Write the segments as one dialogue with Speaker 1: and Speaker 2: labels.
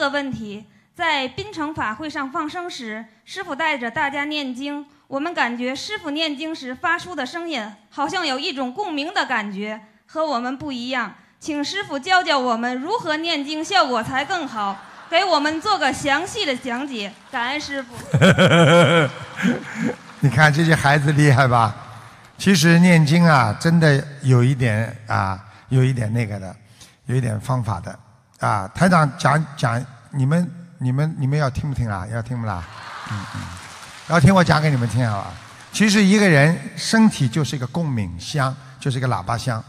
Speaker 1: 的问题，在槟城法会上放生时，师傅带着大家念经，我们感觉师傅念经时发出的声音好像有一种共鸣的感觉，和我们不一样。请师傅教教我们如何念经效果才更好，给我们做个详细的讲解。感恩师傅。
Speaker 2: 你看这些孩子厉害吧？其实念经啊，真的有一点啊，有一点那个的，有一点方法的。啊，台长讲讲，你们你们你们要听不听啊？要听不啦？嗯嗯，要听我讲给你们听好吧？其实一个人身体就是一个共鸣箱，就是一个喇叭箱，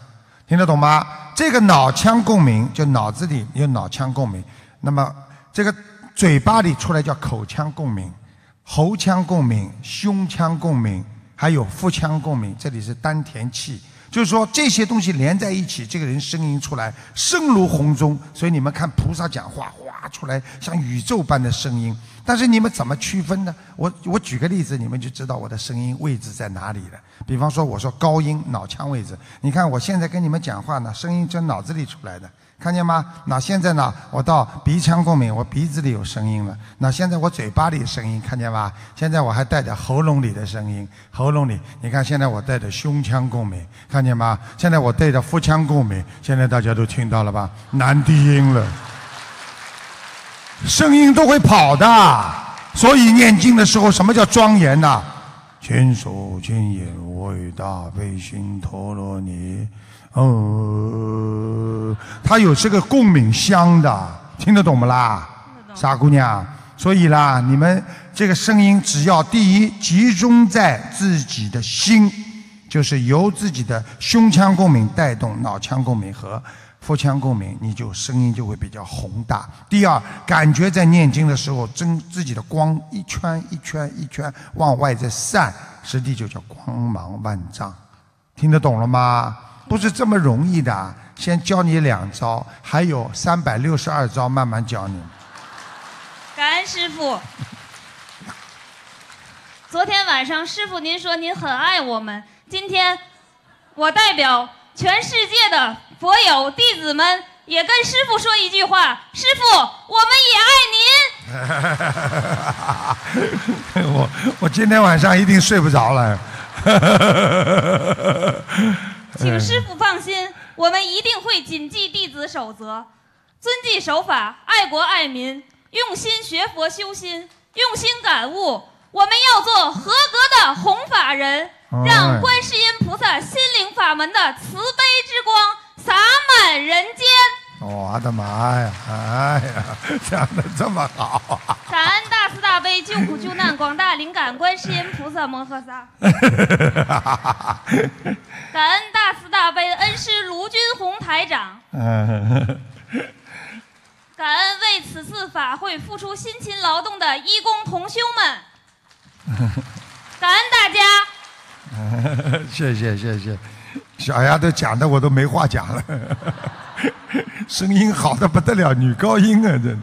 Speaker 2: 听得懂吗？这个脑腔共鸣就脑子里有脑腔共鸣，那么这个嘴巴里出来叫口腔共鸣，喉腔共鸣，胸腔共鸣，还有腹腔共鸣，这里是丹田气。就是说这些东西连在一起，这个人声音出来，声如洪钟。所以你们看菩萨讲话，哗出来像宇宙般的声音。但是你们怎么区分呢？我我举个例子，你们就知道我的声音位置在哪里了。比方说我说高音，脑腔位置。你看我现在跟你们讲话呢，声音在脑子里出来的。看见吗？那现在呢？我到鼻腔共鸣，我鼻子里有声音了。那现在我嘴巴里声音，看见吧？现在我还带着喉咙里的声音，喉咙里。你看，现在我带着胸腔共鸣，看见吗？现在我带着腹腔共鸣。现在大家都听到了吧？男低音了，声音都会跑的。所以念经的时候，什么叫庄严呢？全手全眼，为大悲心陀罗尼，呃。它有这个共鸣箱的，听得懂不啦，傻姑娘？所以啦，你们这个声音只要第一，集中在自己的心，就是由自己的胸腔共鸣带动脑腔共鸣和腹腔共鸣，你就声音就会比较宏大。第二，感觉在念经的时候，真自己的光一圈一圈一圈往外在散，实际就叫光芒万丈，听得懂了吗？不是这么容易的，先教你两招，还有三百六十二招，慢慢教你。
Speaker 1: 感恩师傅，昨天晚上师傅您说您很爱我们，今天我代表全世界的佛友弟子们，也跟师傅说一句话：师傅，我
Speaker 2: 们也爱您。我我今天晚上一定睡不着了。请师
Speaker 1: 傅放心，我们一定会谨记弟子守则，遵纪守法，爱国爱民，用心学佛修心，用心感悟。我们要做合格的弘法人，让观世音菩萨心灵法门的慈悲之光洒满人间。
Speaker 2: 我的妈呀！哎呀，讲的这么好，
Speaker 1: 咱。大悲救苦救难广大灵感观世音菩萨摩诃萨，感恩大慈大悲恩师卢军宏台长，
Speaker 2: 感
Speaker 1: 恩为此次法会付出辛勤劳动的义工同修们，感恩大家。
Speaker 2: 谢谢谢谢，小丫头讲的我都没话讲了，声音好的不得了，女高音啊这。